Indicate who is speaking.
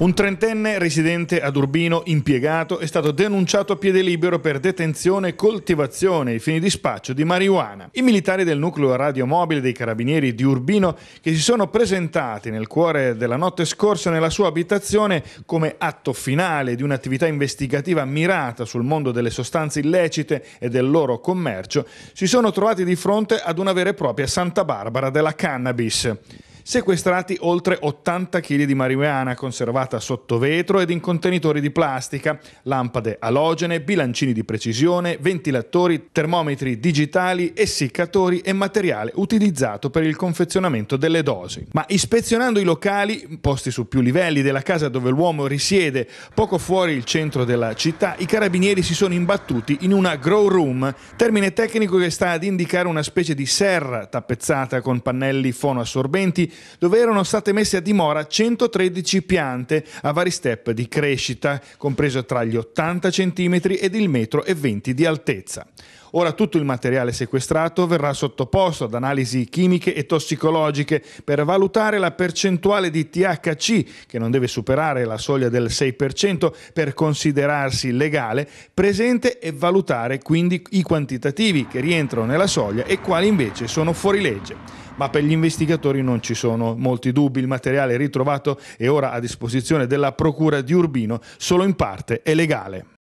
Speaker 1: Un trentenne residente ad Urbino, impiegato, è stato denunciato a piede libero per detenzione e coltivazione ai fini di spaccio di marijuana. I militari del nucleo radiomobile dei carabinieri di Urbino, che si sono presentati nel cuore della notte scorsa nella sua abitazione come atto finale di un'attività investigativa mirata sul mondo delle sostanze illecite e del loro commercio, si sono trovati di fronte ad una vera e propria Santa Barbara della cannabis sequestrati oltre 80 kg di marijuana conservata sotto vetro ed in contenitori di plastica, lampade alogene, bilancini di precisione, ventilatori, termometri digitali, essiccatori e materiale utilizzato per il confezionamento delle dosi. Ma ispezionando i locali, posti su più livelli della casa dove l'uomo risiede, poco fuori il centro della città, i carabinieri si sono imbattuti in una grow room, termine tecnico che sta ad indicare una specie di serra tappezzata con pannelli fonoassorbenti dove erano state messe a dimora 113 piante a vari step di crescita, compreso tra gli 80 cm ed il metro e 20 di altezza. Ora tutto il materiale sequestrato verrà sottoposto ad analisi chimiche e tossicologiche per valutare la percentuale di THC, che non deve superare la soglia del 6% per considerarsi legale, presente e valutare quindi i quantitativi che rientrano nella soglia e quali invece sono fuori legge ma per gli investigatori non ci sono molti dubbi. Il materiale ritrovato è ora a disposizione della Procura di Urbino solo in parte è legale.